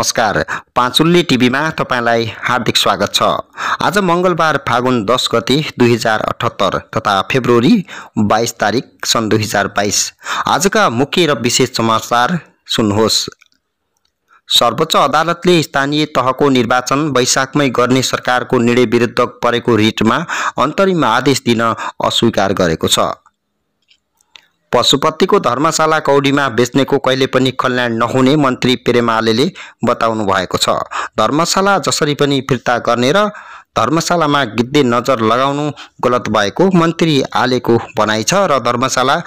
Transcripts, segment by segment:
नमस्कार पाँचुल्ली टिभीमा तपाईँलाई हार्दिक स्वागत छ आज मङ्गलबार फागुन दस गते दुई हजार अठहत्तर तथा फेब्रुअरी बाइस तारिक सन् दुई हजार बाइस आजका मुख्य र विशेष समाचार सुन्नुहोस् सर्वोच्च अदालतले स्थानीय तहको निर्वाचन वैशाखमै गर्ने सरकारको निर्णय विरुद्ध परेको रिटमा अन्तरिम आदेश दिन अस्वीकार गरेको छ पशुपतिको धर्मशाला कौडीमा बेच्नेको कहिले पनि कल्याण नहुने मन्त्री प्रेमाले बताउनु भएको छ धर्मशाला जसरी पनि फिर्ता गर्ने र धर्मशालामा गिद्धे नजर लगाउनु गलत भएको मन्त्री आलेको भनाइ छ र धर्मशाला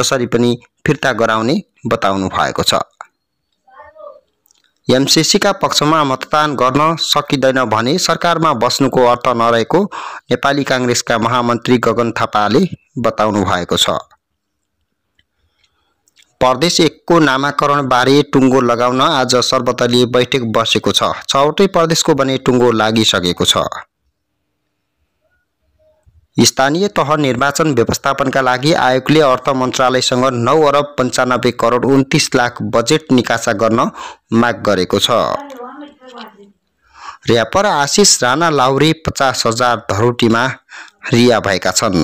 जसरी पनि फिर्ता गराउने बताउनु भएको छ एमसिसीका पक्षमा मतदान गर्न सकिँदैन भने सरकारमा बस्नुको अर्थ नरहेको नेपाली काङ्ग्रेसका महामन्त्री गगन थापाले बताउनु भएको छ प्रदेश एकको नामाकरणबारे टुङ्गो लगाउन आज सर्वदलीय बैठक बसेको छ छवटै प्रदेशको भने टुङ्गो लागिसकेको छ स्थानीय तह निर्वाचन व्यवस्थापनका लागि आयोगले अर्थ मन्त्रालयसँग नौ अरब पन्चानब्बे करोड उन्तिस लाख बजेट निकासा गर्न माग गरेको छ ऱ्यापर आशिष राणा लाउरे पचास हजार धरोटीमा रिया भएका छन्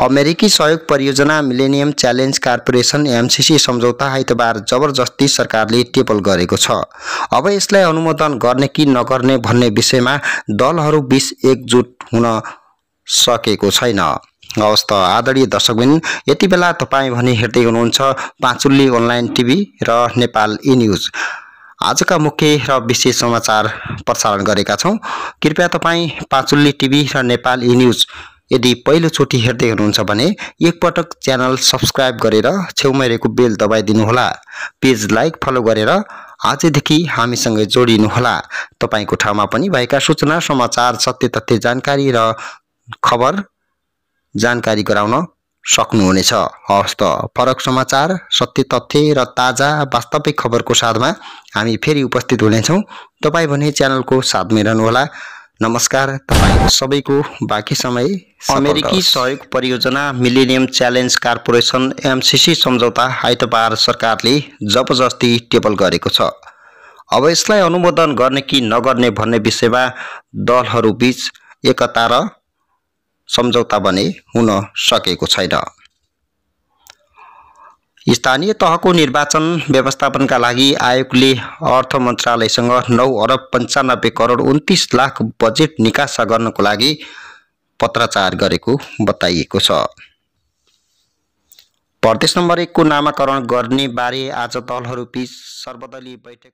अमेरिकी सहयोग परियोजना मिलेनियम च्यालेन्ज कार्पोरेसन एमसिसी सम्झौता आइतबार जबरजस्ती सरकारले टेबल गरेको छ अब यसलाई अनुमोदन गर्ने कि नगर्ने भन्ने विषयमा दलहरू बिच एकजुट हुन सकेको छैन हवस् त आदरणीय दर्शकबिन यति बेला तपाईँ भने हेर्दै हुनुहुन्छ पाँचुल्ली अनलाइन टिभी र नेपाल ई न्युज आजका मुख्य र विशेष समाचार प्रसारण गरेका छौँ कृपया तपाईँ पाँचुल्ली टिभी र नेपाल ई न्युज यदि पहिलोचोटि हेर्दै हुनुहुन्छ भने एकपटक च्यानल सब्सक्राइब गरेर छेउमा रहेको बेल दबाइदिनुहोला पेज लाइक फलो गरेर आजदेखि हामीसँग जोडिनुहोला तपाईँको ठाउँमा पनि भएका सूचना समाचार सत्य तथ्य जानकारी र खबर जानकारी गराउन सक्नुहुनेछ हवस् त फरक समाचार सत्य तथ्य र ताजा वास्तविक खबरको साथमा हामी फेरि उपस्थित हुनेछौँ तपाईँ भने च्यानलको साथमै रहनुहोला नमस्कार तपाईँ सबैको बाँकी समय अमेरिकी सहयोग परियोजना मिलेनियम च्यालेन्ज कार्पोरेसन एमसिसी सम्झौता आइतबार सरकारले जबरजस्ती टेबल गरेको छ अब यसलाई अनुमोदन गर्ने कि नगर्ने भन्ने विषयमा दलहरूबीच एकता र सम्झौता भने हुन सकेको छैन स्थानीय तहको निर्वाचन व्यवस्थापनका लागि आयोगले अर्थ मन्त्रालयसँग नौ अरब पन्चानब्बे करोड उन्तिस लाख बजेट निकासा गर्नको लागि पत्राचार गरेको बताइएको छ प्रदेश नम्बर एकको नामाकरण गर्ने बारे आज दलहरूबीच सर्वदलीय बैठक